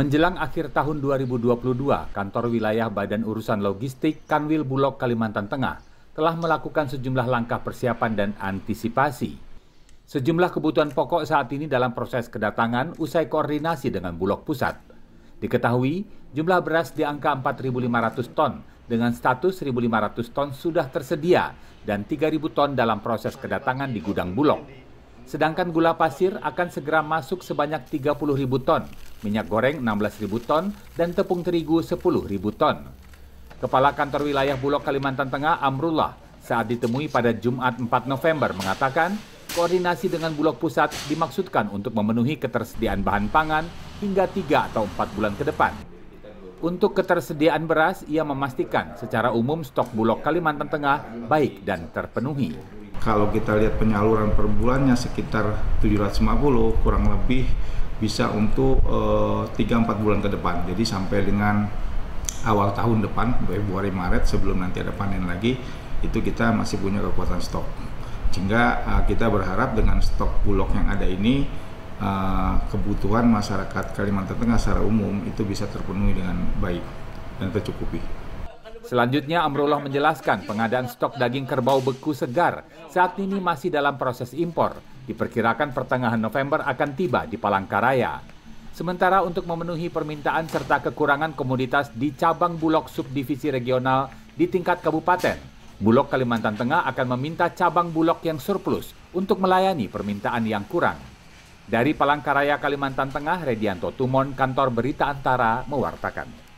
Menjelang akhir tahun 2022, Kantor Wilayah Badan Urusan Logistik Kanwil Bulog Kalimantan Tengah telah melakukan sejumlah langkah persiapan dan antisipasi. Sejumlah kebutuhan pokok saat ini dalam proses kedatangan usai koordinasi dengan Bulog Pusat. Diketahui, jumlah beras di angka 4.500 ton dengan status 1.500 ton sudah tersedia dan 3.000 ton dalam proses kedatangan di gudang Bulog. Sedangkan gula pasir akan segera masuk sebanyak 30 ribu ton, minyak goreng 16 ribu ton, dan tepung terigu 10 ribu ton. Kepala Kantor Wilayah Bulog Kalimantan Tengah Amrullah saat ditemui pada Jumat 4 November mengatakan koordinasi dengan Bulog Pusat dimaksudkan untuk memenuhi ketersediaan bahan pangan hingga 3 atau 4 bulan ke depan. Untuk ketersediaan beras, ia memastikan secara umum stok Bulog Kalimantan Tengah baik dan terpenuhi kalau kita lihat penyaluran per bulannya sekitar 750 kurang lebih bisa untuk uh, eh, 3-4 bulan ke depan jadi sampai dengan awal tahun depan Februari Maret sebelum nanti ada panen lagi itu kita masih punya kekuatan stok sehingga uh, kita berharap dengan stok bulog yang ada ini uh, kebutuhan masyarakat Kalimantan Tengah secara umum itu bisa terpenuhi dengan baik dan tercukupi. Selanjutnya Amrullah menjelaskan pengadaan stok daging kerbau beku segar saat ini masih dalam proses impor. Diperkirakan pertengahan November akan tiba di Palangkaraya. Sementara untuk memenuhi permintaan serta kekurangan komoditas di cabang Bulog Subdivisi Regional di tingkat kabupaten, Bulog Kalimantan Tengah akan meminta cabang Bulog yang surplus untuk melayani permintaan yang kurang. Dari Palangkaraya, Kalimantan Tengah, Redianto Tumon, Kantor Berita Antara, mewartakan.